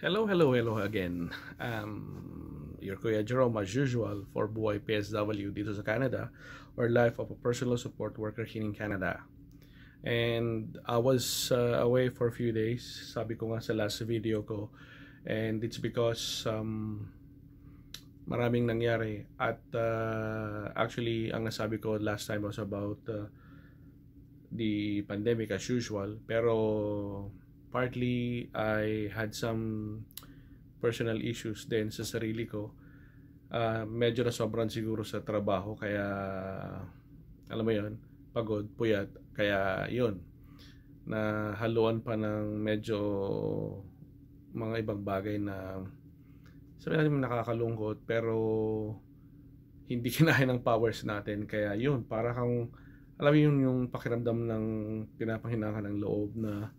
Hello, hello, hello again. Um, your Kuya Jerome as usual for Buhay PSW dito sa Canada or Life of a Personal Support Worker here in Canada. And I was uh, away for a few days, sabi ko nga sa last video ko. And it's because um, maraming nangyari. At uh, actually, ang nasabi ko last time was about uh, the pandemic as usual. Pero partly I had some personal issues din sa sarili ko. Uh, medyo na sobrang siguro sa trabaho kaya alam mo yon pagod, puyat, kaya yon na haluan pa ng medyo mga ibang bagay na sabi natin nakakalungkot pero hindi kinahin ng powers natin kaya yun para kang alam mo yung, yung pakiramdam ng pinapanghinaan ng loob na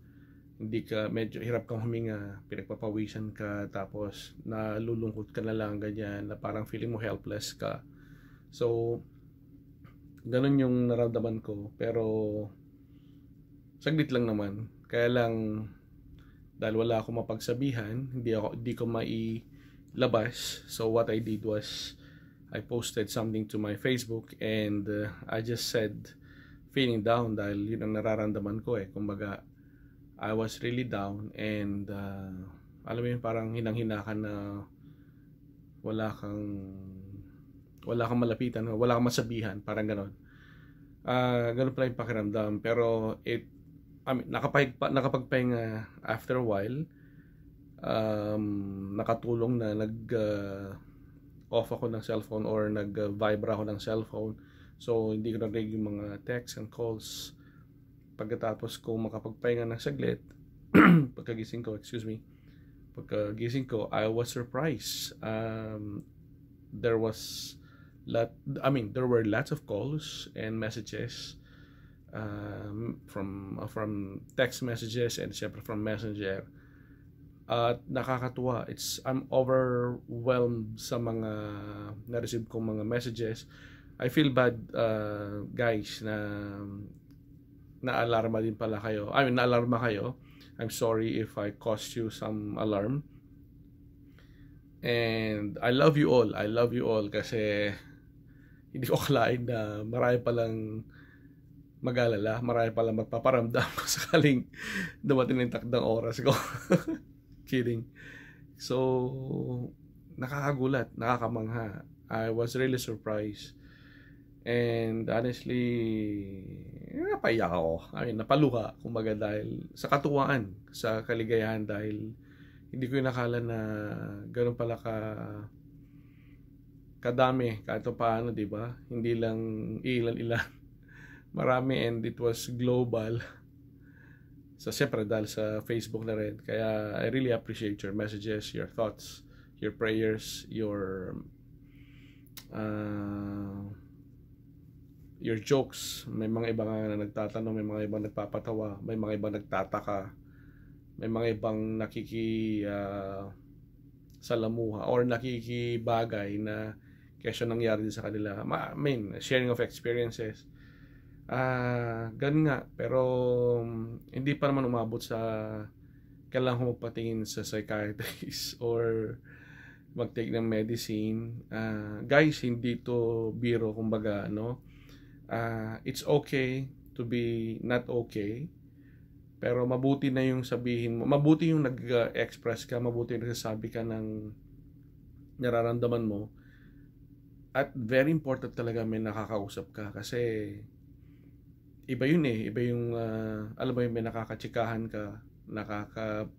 hindi ka medyo hirap kang huminga, pinagpapawisan ka, tapos nalulungkot ka na lang ganyan, na parang feeling mo helpless ka. So, ganun yung nararamdaman ko, pero saglit lang naman. Kaya lang dahil wala akong mapagsabihan, hindi ako hindi ko mailabas. So what I did was I posted something to my Facebook and uh, I just said feeling down dahil yun ang nararamdaman ko eh. Kumbaga, I was really down and uh, alam mo yun parang hinang na wala kang wala kang malapitan, wala kang masabihan, parang ganon. Uh, ganon pala yung pakiramdam. Pero it, I mean, nakapag, nakapagpahinga after a while. Um, nakatulong na nag uh, off ako ng cellphone or nag-vibra ako ng cellphone. So, hindi ko nag yung mga texts and calls pagkatapos ko makapagpahinga ng saglit, pagkagising ko, excuse me, pagkagising ko, I was surprised. Um, there was lot, I mean, there were lots of calls and messages um, from uh, from text messages and syempre from messenger. At uh, nakakatuwa, it's I'm overwhelmed sa mga na-receive kong mga messages. I feel bad uh, guys na na-alarma din pala kayo. I mean, naalarma kayo. I'm sorry if I caused you some alarm. And I love you all. I love you all kasi hindi ko kalain na marami palang mag-alala, marami palang magpaparamdam ko sakaling dumating ng takdang oras ko. Kidding. So, nakakagulat, nakakamangha. I was really surprised. And honestly, napaiyak ako. I mean, kumbaga, dahil sa katuwaan, sa kaligayahan, dahil hindi ko inakala na ganoon pala ka kadami kahit paano, di ba? Hindi lang ilan-ilan. Marami and it was global. So, syempre, dahil sa Facebook na rin. Kaya, I really appreciate your messages, your thoughts, your prayers, your uh, your jokes. May mga iba nga na nagtatanong, may mga ibang nagpapatawa, may mga ibang nagtataka, may mga ibang nakiki uh, salamuha or nakikibagay na kesyo nangyari din sa kanila. I mean, sharing of experiences. Ah, uh, ganun nga. Pero um, hindi pa naman umabot sa kailangan ko magpatingin sa psychiatrist or magtake ng medicine. Uh, guys, hindi to biro, kumbaga, no? uh, it's okay to be not okay. Pero mabuti na yung sabihin mo. Mabuti yung nag-express ka, mabuti yung nagsasabi ka ng nararamdaman mo. At very important talaga may nakakausap ka kasi iba yun eh. Iba yung, uh, alam mo yung may nakakachikahan ka, nakaka,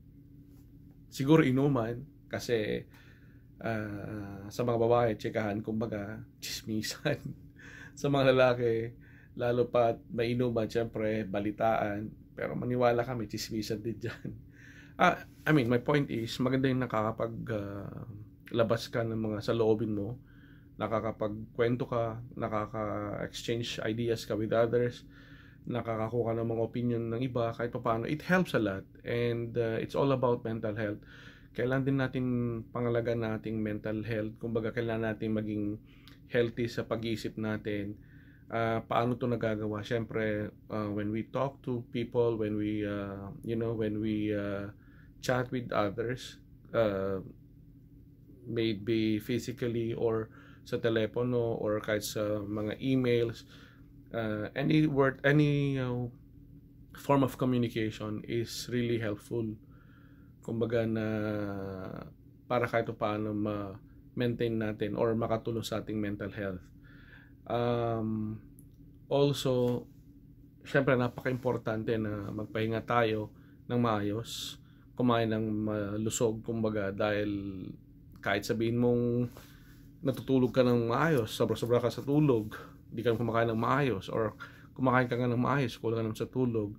siguro inuman kasi uh, sa mga babae, tsikahan kumbaga, chismisan sa mga lalaki, lalo pa mainuman, syempre, balitaan. Pero maniwala kami, chismisan din dyan. Ah, I mean, my point is, maganda yung nakakapag uh, labas ka ng mga sa saloobin mo, nakakapagkwento ka, nakaka-exchange ideas ka with others, nakakakuha ng mga opinion ng iba kahit paano. It helps a lot and uh, it's all about mental health. Kailan din natin pangalagaan nating mental health. Kumbaga, kailan natin maging healthy sa pag-iisip natin. Uh, paano to nagagawa? Syempre, uh, ah, when we talk to people, when we, uh, you know, when we uh, chat with others, uh, maybe physically or sa telepono or kahit sa mga emails, uh, any word, any uh, form of communication is really helpful. Kumbaga na para kahit paano ma maintain natin or makatulong sa ating mental health. Um, also, syempre napaka-importante na magpahinga tayo ng maayos, kumain ng malusog kumbaga dahil kahit sabihin mong natutulog ka ng maayos, sobra-sobra ka sa tulog, hindi ka kumakain ng maayos or kumakain ka nga ng maayos, kulang ka ng sa tulog,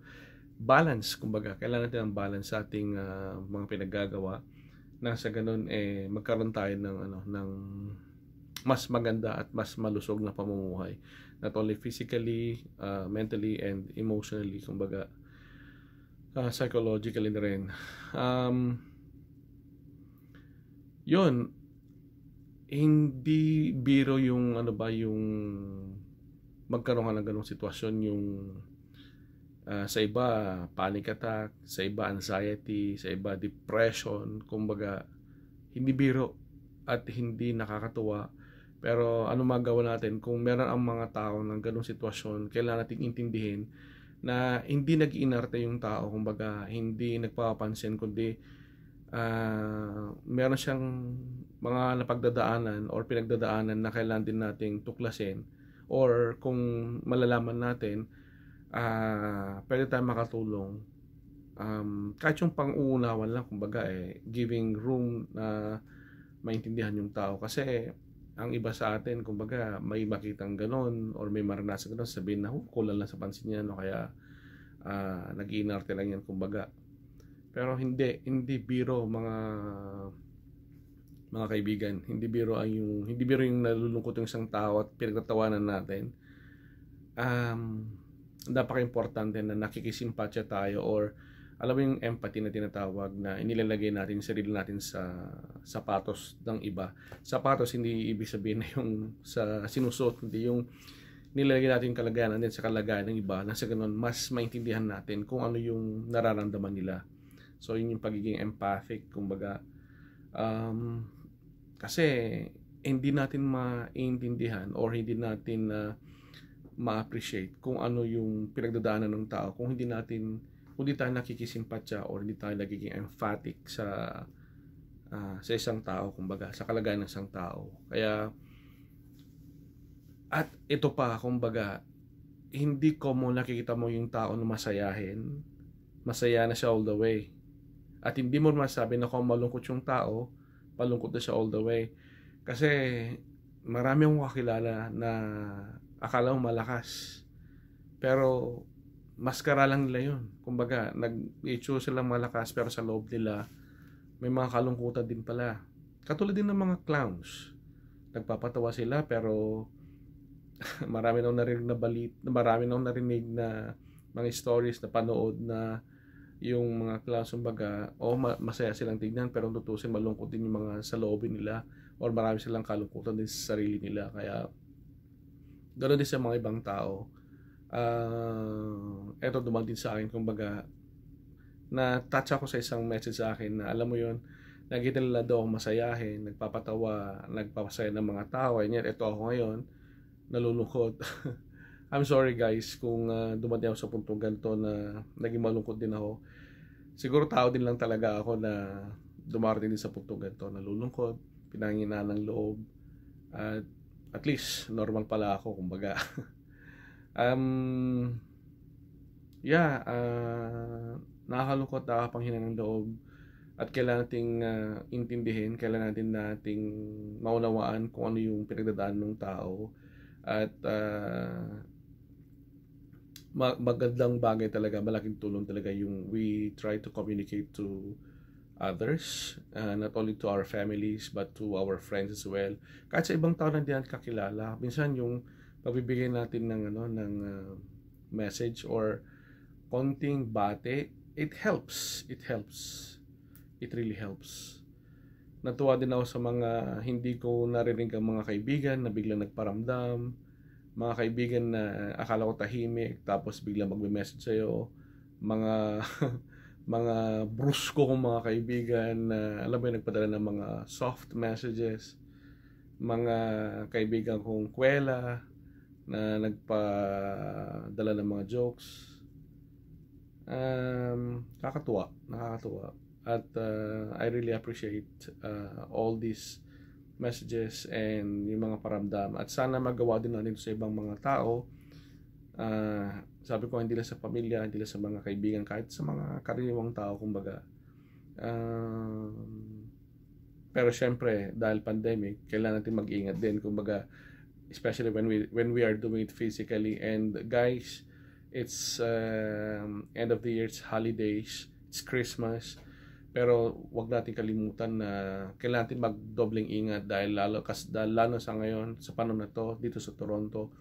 balance kumbaga, kailangan natin ng balance sa ating uh, mga pinaggagawa nasa ganun eh magkaroon tayo ng ano ng mas maganda at mas malusog na pamumuhay not only physically, uh, mentally and emotionally kumbaga uh, psychologically na rin um, yun hindi biro yung ano ba yung magkaroon ka ng ganung sitwasyon yung Uh, sa iba, panic attack. Sa iba, anxiety. Sa iba, depression. Kumbaga, hindi biro at hindi nakakatuwa. Pero ano magawa natin kung meron ang mga tao ng ganong sitwasyon, kailangan natin intindihin na hindi nag-iinarte yung tao, kumbaga hindi nagpapansin kundi uh, meron siyang mga napagdadaanan or pinagdadaanan na kailangan din nating tuklasin or kung malalaman natin uh, pwede tayong makatulong um, kahit yung pang-uunawan lang kumbaga eh, giving room na maintindihan yung tao kasi ang iba sa atin kumbaga may makitang ganon or may maranasan ganon sabihin na oh, kulang lang sa pansin niya no? kaya uh, nag-iinarte lang yan kumbaga pero hindi hindi biro mga mga kaibigan hindi biro ang yung hindi biro yung nalulungkot yung isang tao at pinagtatawanan natin um, napaka-importante na nakikisimpatya tayo or alam mo yung empathy na tinatawag na inilalagay natin sarili natin sa sapatos ng iba. Sapatos hindi ibig sabihin na yung sa sinusot, hindi yung nilalagay natin yung kalagayan natin sa kalagayan ng iba na sa ganun mas maintindihan natin kung ano yung nararamdaman nila. So yun yung pagiging empathic, kumbaga um, kasi hindi natin maintindihan or hindi natin na uh, ma-appreciate kung ano yung pinagdadaanan ng tao kung hindi natin kung hindi tayo nakikisimpatya or hindi tayo nagiging emphatic sa uh, sa isang tao kumbaga sa kalagayan ng isang tao kaya at ito pa kumbaga hindi ko mo nakikita mo yung tao na masayahin masaya na siya all the way at hindi mo masabi na kung malungkot yung tao palungkot na siya all the way kasi marami akong kakilala na akala mo malakas. Pero maskara lang nila yun. Kumbaga, nag-issue silang malakas pero sa loob nila may mga kalungkutan din pala. Katulad din ng mga clowns. Nagpapatawa sila pero marami na narinig na balit, marami na narinig na mga stories na panood na yung mga clowns kumbaga, o oh, masaya silang tignan pero tutusin malungkot din yung mga sa loob nila or marami silang kalungkutan din sa sarili nila kaya Ganon din sa mga ibang tao. Uh, eto dumating sa akin, kumbaga, na-touch ako sa isang message sa akin na alam mo yon nakita nila daw ako masayahin, nagpapatawa, nagpapasaya ng mga tao, and yet ito ako ngayon, nalulungkot. I'm sorry guys kung uh, dumating ako sa puntong ganito na naging malungkot din ako. Siguro tao din lang talaga ako na dumarating din sa puntong ganito, nalulungkot, pinanginaan ng loob, at at least normal pala ako kumbaga um yeah uh, nakakalungkot nakapanghina ng loob at kailangan nating uh, intindihin kailangan natin nating maunawaan kung ano yung pinagdadaan ng tao at uh, magandang bagay talaga malaking tulong talaga yung we try to communicate to others, uh, not only to our families, but to our friends as well. Kahit sa ibang tao na hindi natin kakilala, minsan yung pagbibigay natin ng, ano, ng uh, message or konting bate, it helps. It helps. It really helps. Natuwa din ako sa mga hindi ko narinig ang mga kaibigan na biglang nagparamdam, mga kaibigan na akala ko tahimik tapos biglang magme-message sa'yo, mga mga brusko kong mga kaibigan na alam mo yung nagpadala ng mga soft messages mga kaibigan kong kwela na nagpadala ng mga jokes um, kakatuwa nakakatuwa at uh, I really appreciate uh, all these messages and yung mga paramdam at sana magawa din natin sa ibang mga tao uh, sabi ko hindi lang sa pamilya, hindi lang sa mga kaibigan, kahit sa mga karaniwang tao kumbaga. Uh, pero syempre, dahil pandemic, kailangan natin mag-ingat din kumbaga especially when we when we are doing it physically and guys, it's uh, end of the year, it's holidays, it's Christmas. Pero wag natin kalimutan na kailangan natin magdobling ingat dahil lalo, kas, dahil lalo sa ngayon, sa panahon na to, dito sa Toronto,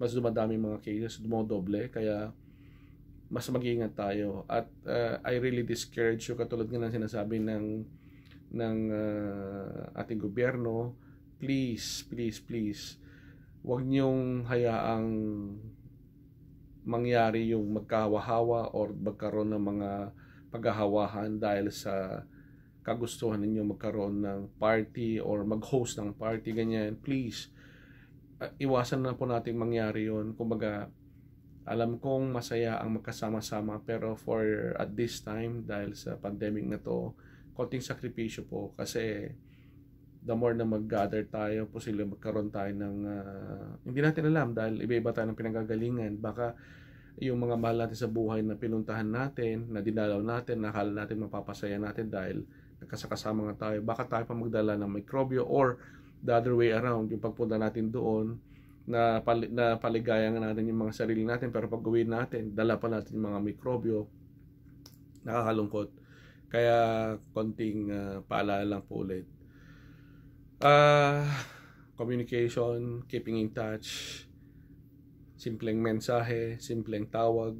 mas dumadami mga cases, dumodoble. Kaya, mas mag-iingat tayo. At uh, I really discourage you, katulad nga ng sinasabi ng, ng uh, ating gobyerno, please, please, please, huwag niyong hayaang mangyari yung magkahawa or magkaroon ng mga paghahawahan dahil sa kagustuhan ninyo magkaroon ng party or mag-host ng party, ganyan. Please, Ah, iwasan na po natin mangyari yon kumbaga alam kong masaya ang magkasama-sama pero for at this time dahil sa pandemic na to konting sakripisyo po kasi the more na mag-gather tayo, posible magkaroon tayo ng, uh, hindi natin alam dahil iba-iba tayo ng pinagagalingan. Baka yung mga mahal natin sa buhay na pinuntahan natin, na dinalaw natin, nakala natin mapapasaya natin dahil nagkasakasama nga tayo, baka tayo pa magdala ng mikrobyo or the other way around, yung pagpunta natin doon, na, pal na paligaya natin yung mga sarili natin, pero pag uwi natin, dala pa natin yung mga mikrobyo, nakakalungkot. Kaya konting uh, paalala lang po ulit. Uh, communication, keeping in touch, simpleng mensahe, simpleng tawag,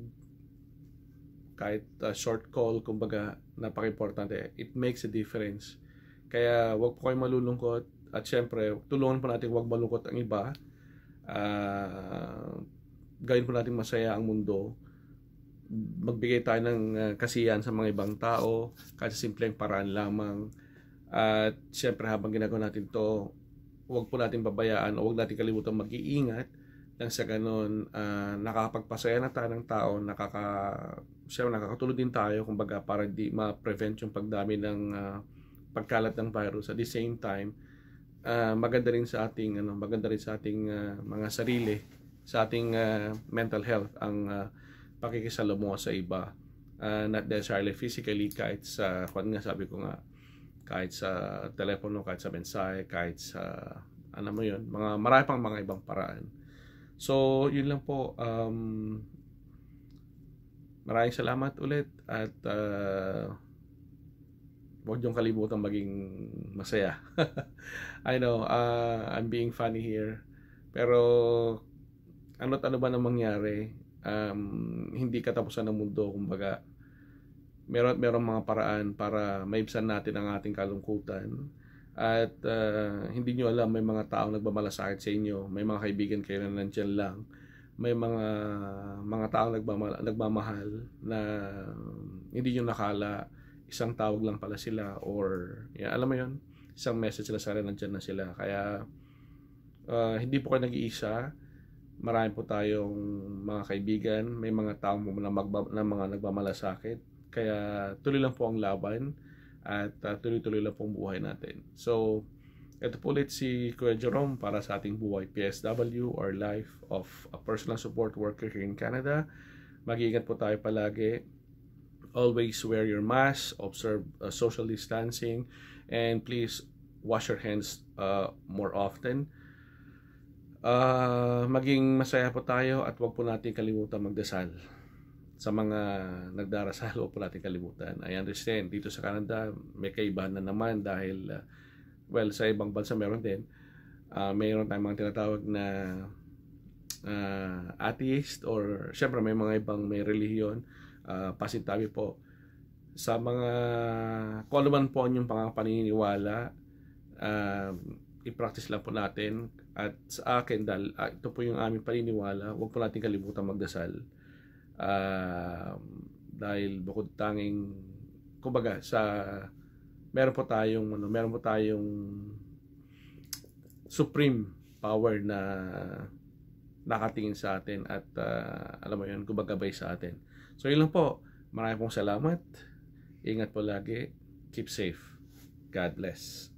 kahit uh, short call, kumbaga, napaka-importante. It makes a difference. Kaya wag po kayong malulungkot at syempre, tulungan po natin huwag malungkot ang iba. Uh, gawin po natin masaya ang mundo. Magbigay tayo ng uh, kasiyahan sa mga ibang tao, kahit sa simpleng paraan lamang. At uh, syempre, habang ginagawa natin to, huwag po natin babayaan o huwag natin kalimutan mag-iingat. Nang sa ganun, uh, nakakapagpasaya na tayo ng tao, nakaka, syempre, nakakatulog din tayo, kumbaga, para di ma-prevent yung pagdami ng uh, pagkalat ng virus. At the same time, uh, maganda rin sa ating ano, maganda rin sa ating uh, mga sarili, sa ating uh, mental health ang uh, pakikisalamuha sa iba. Uh, not necessarily physically kahit sa kung nga sabi ko nga kahit sa telepono, kahit sa mensahe, kahit sa ano mo 'yun, mga marami pang mga ibang paraan. So, yun lang po um maraming salamat ulit at uh, wag niyong kalimutan maging masaya. I know, uh, I'm being funny here. Pero, ano't ano ba na mangyari? Um, hindi katapusan ng mundo, kumbaga. Meron, meron mga paraan para maibsan natin ang ating kalungkutan. At uh, hindi nyo alam, may mga tao nagmamalasakit sa inyo. May mga kaibigan kayo na nandyan lang. May mga mga tao nagmamahal, nagmamahal na um, hindi nyo nakala isang tawag lang pala sila or yeah, alam mo yon isang message sila sana nandiyan na sila kaya uh, hindi po kayo nag-iisa marami po tayong mga kaibigan may mga tao mo na, magba, na mga nagmamalasakit kaya tuloy lang po ang laban at uh, tuloy-tuloy lang po ang buhay natin so ito po ulit si Kuya Jerome para sa ating buhay PSW or Life of a Personal Support Worker here in Canada. Mag-iingat po tayo palagi always wear your mask, observe uh, social distancing, and please wash your hands uh, more often. Uh, maging masaya po tayo at huwag po natin kalimutan magdasal sa mga nagdarasal huwag po natin kalimutan. I understand, dito sa Canada may kaibahan na naman dahil uh, well, sa ibang bansa meron din. Uh, ah, mayroon tayong mga tinatawag na uh, atheist or syempre may mga ibang may relihiyon uh, ah, pasintabi po sa mga kung ano po ang inyong paniniwala uh, i-practice lang po natin at sa akin dahil uh, ito po yung aming paniniwala huwag po natin kalimutan magdasal uh, dahil bukod tanging kumbaga sa meron po tayong ano, meron po tayong supreme power na nakatingin sa atin at uh, alam mo yun, gumagabay sa atin. So yun lang po. Maraming pong salamat. Ingat po lagi. Keep safe. God bless.